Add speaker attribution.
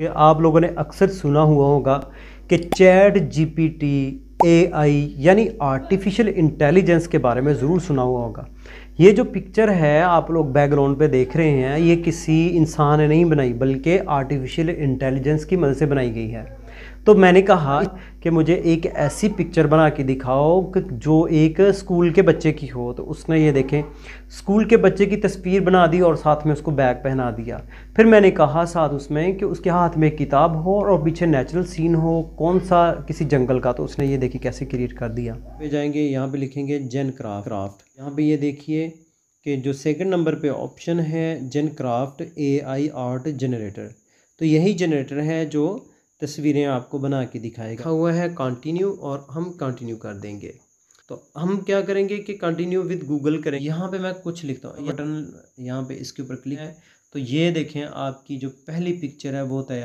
Speaker 1: ये आप लोगों ने अक्सर सुना हुआ होगा कि चैट जीपीटी एआई यानी आर्टिफिशियल इंटेलिजेंस के बारे में ज़रूर सुना हुआ होगा ये जो पिक्चर है आप लोग बैकग्राउंड पे देख रहे हैं ये किसी इंसान ने नहीं बनाई बल्कि आर्टिफिशियल इंटेलिजेंस की मदद से बनाई गई है तो मैंने कहा कि मुझे एक ऐसी पिक्चर बना के दिखाओ कि जो एक स्कूल के बच्चे की हो तो उसने ये देखें स्कूल के बच्चे की तस्वीर बना दी और साथ में उसको बैग पहना दिया फिर मैंने कहा साथ उसमें कि उसके हाथ में एक किताब हो और पीछे नेचुरल सीन हो कौन सा किसी जंगल का तो उसने ये देखिए कैसे क्रिएट कर दिया पे जाएंगे यहाँ पर लिखेंगे जेन क्राफ्ट क्राफ्ट यहाँ पर ये देखिए कि जो सेकेंड नंबर पर ऑप्शन है Gencraft A I art generator तो यही जनरेटर है जो तस्वीरें आपको बना के दिखाएगा हुआ है कंटिन्यू और हम कंटिन्यू कर देंगे तो हम क्या करेंगे कि कंटिन्यू विद गूगल करें यहाँ पे मैं कुछ लिखता हूँ बटन यहाँ पे इसके ऊपर क्लिक है तो ये देखें आपकी जो पहली पिक्चर है वो तैयार